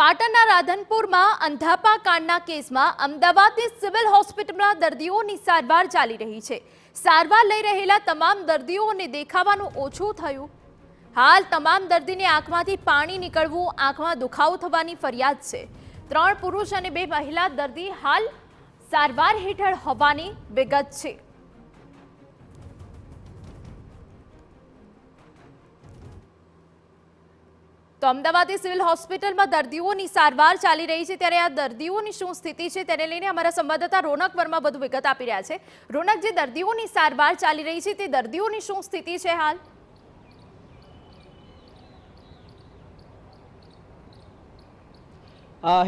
પાટણના રાધનપુરમાં અંધાપા કાંડના કેસમાં અમદાવાદની સિવિલ હોસ્પિટલમાં દર્દીઓની સારવાર ચાલી રહી છે સારવાર લઈ રહેલા તમામ દર્દીઓને દેખાવાનું ઓછું થયું હાલ તમામ દર્દીને આંખમાંથી પાણી નીકળવું આંખમાં દુખાવો થવાની ફરિયાદ છે ત્રણ પુરુષ અને બે મહિલા દર્દી હાલ સારવાર હેઠળ હોવાની વિગત છે તો અમદાવાદની સિવિલ હોસ્પિટલમાં દર્દીઓની સારવાર ચાલી રહી છે ત્યારે આ દર્દીઓની શું સ્થિતિ છે તેને લઈને અમારા સંવાદદાતા રોનક વર્મા બધું વિગત આપી રહ્યા છે રોનક જે દર્દીઓની સારવાર ચાલી રહી છે તે દર્દીઓની શું સ્થિતિ છે હાલ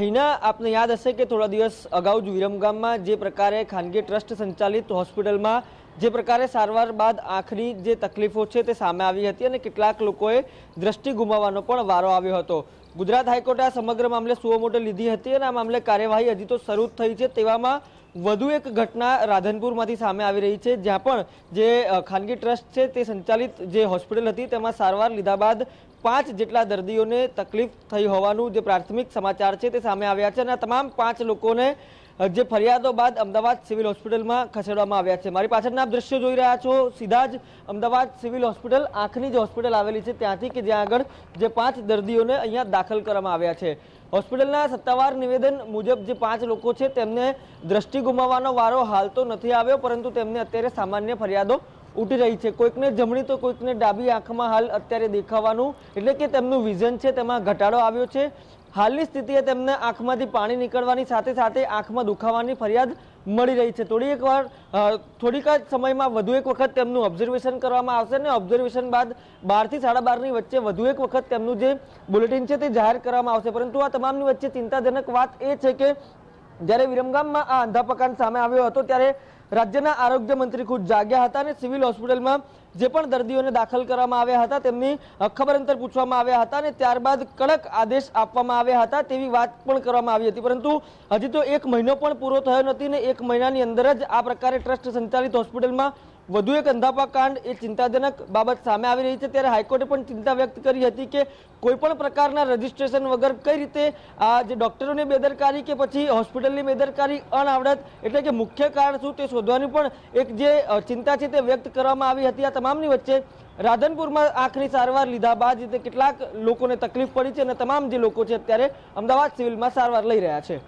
હિના આપને યાદ હશે કે થોડા દિવસ અગાઉ જ વિરમગામમાં જે પ્રકારે ખાનગી ટ્રસ્ટ સંચાલિત હોસ્પિટલમાં જે પ્રકારે સારવાર બાદ આંખની જે તકલીફો છે તે સામે આવી હતી અને કેટલાક લોકોએ દ્રષ્ટિ ગુમાવવાનો પણ વારો આવ્યો હતો ગુજરાત હાઈકોર્ટે આ સમગ્ર મામલે સુઓમોટો લીધી હતી અને આ મામલે કાર્યવાહી હજી તો શરૂ થઈ છે તેવામાં વધુ એક ઘટના રાધનપુરમાંથી સામે આવી રહી છે જ્યાં પણ જે ખાનગી ટ્રસ્ટ છે તે સંચાલિત જે હોસ્પિટલ હતી તેમાં સારવાર લીધા બાદ પાંચ જેટલા દર્દીઓને તકલીફ થઈ હોવાનું જે પ્રાથમિક સમાચાર છે તે સામે આવ્યા છે અને તમામ પાંચ લોકોને જે ફરિયાદો બાદ અમદાવાદ સિવિલ હોસ્પિટલમાં ખસેડવામાં આવ્યા છે મારી પાછળના આપ દ્રશ્યો જોઈ રહ્યા છો સીધા જ અમદાવાદ સિવિલ હોસ્પિટલ આંખની જે હોસ્પિટલ આવેલી છે ત્યાંથી કે જ્યાં આગળ જે પાંચ દર્દીઓને અહીંયા દાખલ કરવામાં આવ્યા છે હોસ્પિટલના સત્તાવાર નિવેદન મુજબ જે પાંચ લોકો છે તેમને દ્રષ્ટિ ગુમાવવાનો વારો હાલ તો નથી આવ્યો પરંતુ તેમને અત્યારે સામાન્ય ફરિયાદો ઉઠી રહી છે કોઈકને જમણી તો કોઈકને ડાબી આંખમાં હાલ અત્યારે દેખાવાનું એટલે કે તેમનું વિઝન છે તેમાં ઘટાડો આવ્યો છે હાલની સ્થિતિએ તેમને આંખમાંથી પાણી નીકળવાની સાથે સાથે આંખમાં દુખાવાની ફરિયાદ મળી રહી છે થોડી એકવાર થોડીક જ સમયમાં વધુ એક વખત તેમનું ઓબ્ઝર્વેશન કરવામાં આવશે અને ઓબ્ઝર્વેશન બાદ બારથી સાડા બારની વચ્ચે વધુ એક વખત તેમનું જે બુલેટિન છે તે જાહેર કરવામાં આવશે પરંતુ આ તમામની વચ્ચે ચિંતાજનક વાત એ છે કે જ્યારે વિરમગામમાં આ અંધાપકાન સામે આવ્યો હતો ત્યારે રાજ્યના આરોગ્ય મંત્રી ખુદ જાગ્યા હતા અને સિવિલ હોસ્પિટલમાં જે પણ દર્દીઓને દાખલ કરવામાં આવ્યા હતા તેમની ખબર અંતર પૂછવામાં આવ્યા હતા અને ત્યારબાદ કડક આદેશ આપવામાં આવ્યા હતા તેવી વાત પણ કરવામાં આવી હતી પરંતુ હજી તો એક મહિનો પણ પૂરો થયો નથી ને એક મહિનાની અંદર જ આ પ્રકારે ટ્રસ્ટ સંચાલિત હોસ્પિટલમાં વધુ એક અંધાપા કાંડ એ ચિંતાજનક બાબત સામે આવી રહી છે ત્યારે હાઈકોર્ટે પણ ચિંતા વ્યક્ત કરી હતી કે કોઈપણ પ્રકારના રજિસ્ટ્રેશન વગર કઈ રીતે આ જે ડૉક્ટરોની બેદરકારી કે પછી હોસ્પિટલની બેદરકારી અનાવડત એટલે કે મુખ્ય કારણ શું તે શોધવાની પણ એક જે ચિંતા છે તે વ્યક્ત કરવામાં આવી હતી આ તમામની વચ્ચે રાધનપુરમાં આંખની સારવાર લીધા બાદ જે કેટલાક લોકોને તકલીફ પડી છે અને તમામ જે લોકો છે અત્યારે અમદાવાદ સિવિલમાં સારવાર લઈ રહ્યા છે